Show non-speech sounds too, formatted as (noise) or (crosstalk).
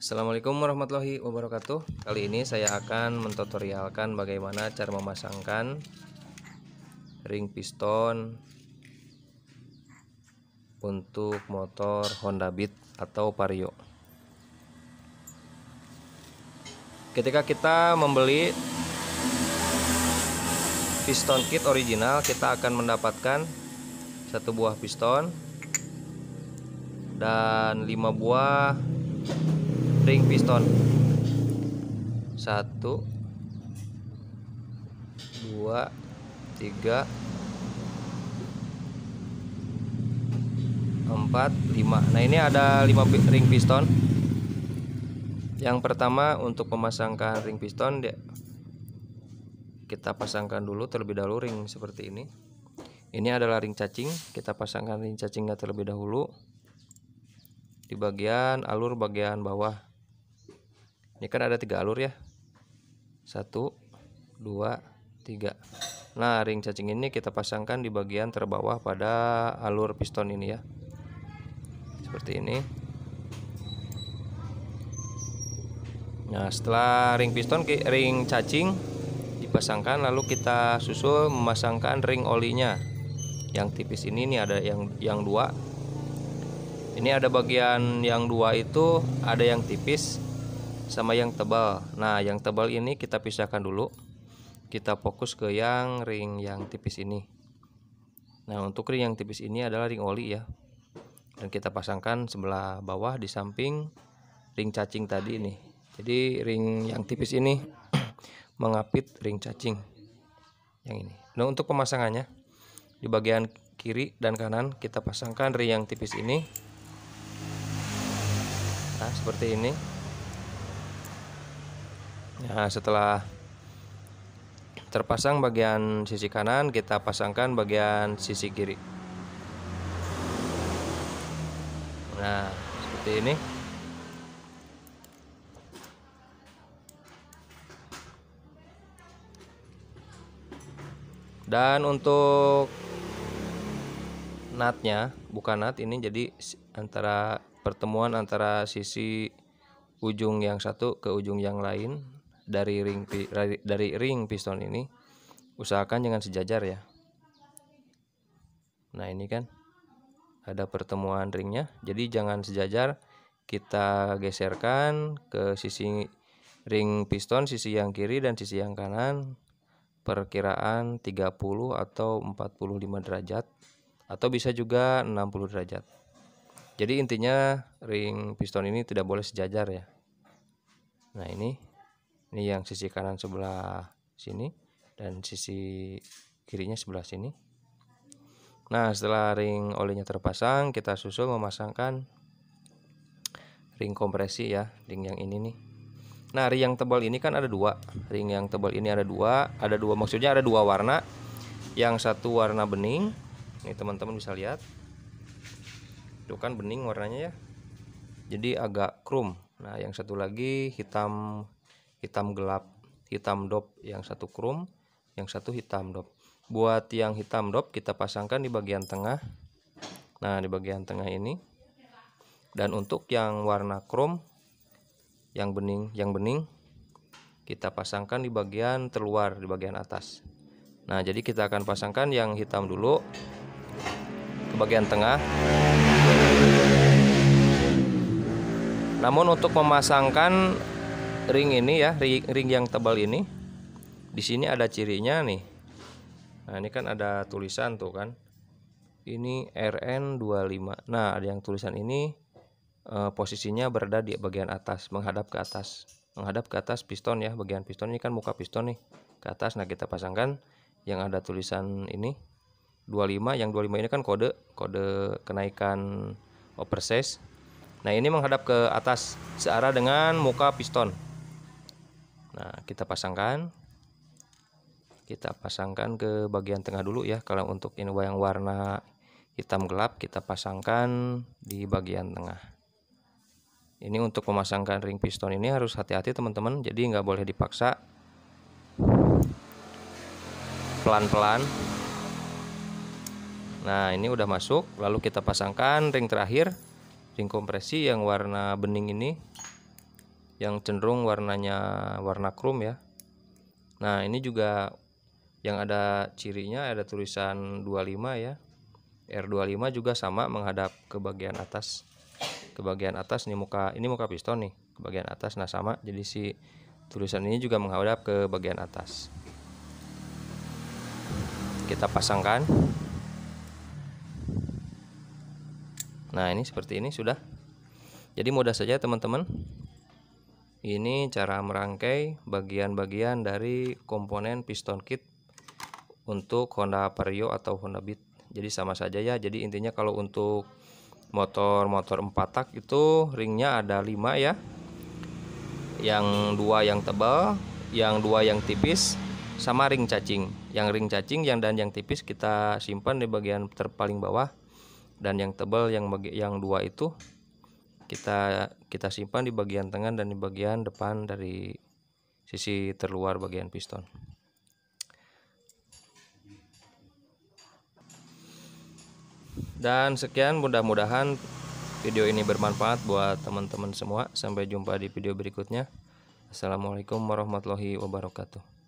Assalamualaikum warahmatullahi wabarakatuh Kali ini saya akan mentutorialkan bagaimana cara memasangkan ring piston untuk motor Honda Beat atau Vario Ketika kita membeli piston kit original kita akan mendapatkan satu buah piston dan lima buah ring piston satu dua tiga empat lima nah ini ada lima ring piston yang pertama untuk memasangkan ring piston dia kita pasangkan dulu terlebih dahulu ring seperti ini ini adalah ring cacing kita pasangkan ring cacingnya terlebih dahulu di bagian alur bagian bawah ini kan ada tiga alur ya satu dua tiga nah ring cacing ini kita pasangkan di bagian terbawah pada alur piston ini ya seperti ini nah setelah ring piston ring cacing dipasangkan lalu kita susul memasangkan ring olinya yang tipis ini nih ada yang yang dua ini ada bagian yang dua itu ada yang tipis sama yang tebal nah yang tebal ini kita pisahkan dulu kita fokus ke yang ring yang tipis ini nah untuk ring yang tipis ini adalah ring oli ya dan kita pasangkan sebelah bawah di samping ring cacing tadi ini jadi ring yang tipis ini (clears throat) mengapit ring cacing yang ini nah untuk pemasangannya di bagian kiri dan kanan kita pasangkan ring yang tipis ini nah seperti ini Nah, setelah terpasang bagian sisi kanan, kita pasangkan bagian sisi kiri. Nah, seperti ini. Dan untuk natnya, bukan nat ini jadi antara pertemuan antara sisi ujung yang satu ke ujung yang lain dari ring dari ring piston ini usahakan jangan sejajar ya nah ini kan ada pertemuan ringnya jadi jangan sejajar kita geserkan ke sisi ring piston sisi yang kiri dan sisi yang kanan perkiraan 30 atau 45 derajat atau bisa juga 60 derajat jadi intinya ring piston ini tidak boleh sejajar ya nah ini ini yang sisi kanan sebelah sini dan sisi kirinya sebelah sini nah setelah ring olinya terpasang kita susul memasangkan ring kompresi ya ring yang ini nih nah ring yang tebal ini kan ada dua ring yang tebal ini ada dua ada dua maksudnya ada dua warna yang satu warna bening ini teman-teman bisa lihat itu kan bening warnanya ya jadi agak krum nah yang satu lagi hitam hitam gelap hitam dop yang satu krum yang satu hitam dop buat yang hitam dop kita pasangkan di bagian tengah nah di bagian tengah ini dan untuk yang warna krom yang bening yang bening kita pasangkan di bagian terluar di bagian atas nah jadi kita akan pasangkan yang hitam dulu ke bagian tengah namun untuk memasangkan ring ini ya ring, ring yang tebal ini di sini ada cirinya nih nah ini kan ada tulisan tuh kan ini RN25 nah ada yang tulisan ini eh, posisinya berada di bagian atas menghadap ke atas menghadap ke atas piston ya bagian piston ini kan muka piston nih ke atas nah kita pasangkan yang ada tulisan ini 25 yang 25 ini kan kode kode kenaikan oversize nah ini menghadap ke atas searah dengan muka piston Nah, kita pasangkan. Kita pasangkan ke bagian tengah dulu ya. Kalau untuk ini yang warna hitam gelap kita pasangkan di bagian tengah. Ini untuk memasangkan ring piston ini harus hati-hati teman-teman. Jadi nggak boleh dipaksa. Pelan-pelan. Nah, ini udah masuk. Lalu kita pasangkan ring terakhir, ring kompresi yang warna bening ini yang cenderung warnanya warna krum ya nah ini juga yang ada cirinya ada tulisan 25 ya R25 juga sama menghadap ke bagian atas ke bagian atas nih muka ini muka piston nih ke bagian atas nah sama jadi si tulisan ini juga menghadap ke bagian atas kita pasangkan nah ini seperti ini sudah jadi mudah saja teman-teman ini cara merangkai bagian-bagian dari komponen piston kit untuk Honda Vario atau Honda Beat. Jadi sama saja ya. Jadi intinya kalau untuk motor-motor empat tak itu ringnya ada lima ya. Yang dua yang tebal, yang dua yang tipis sama ring cacing. Yang ring cacing yang dan yang tipis kita simpan di bagian terpaling bawah dan yang tebal yang bagi, yang dua itu kita kita simpan di bagian tengah dan di bagian depan dari sisi terluar bagian piston dan sekian mudah-mudahan video ini bermanfaat buat teman-teman semua sampai jumpa di video berikutnya Assalamualaikum warahmatullahi wabarakatuh